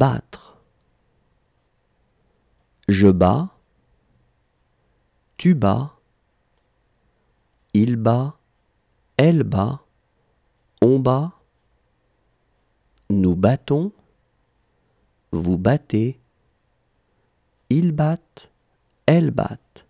battre. Je bats, tu bats, il bat, elle bat, on bat, nous battons, vous battez, ils battent, elles battent.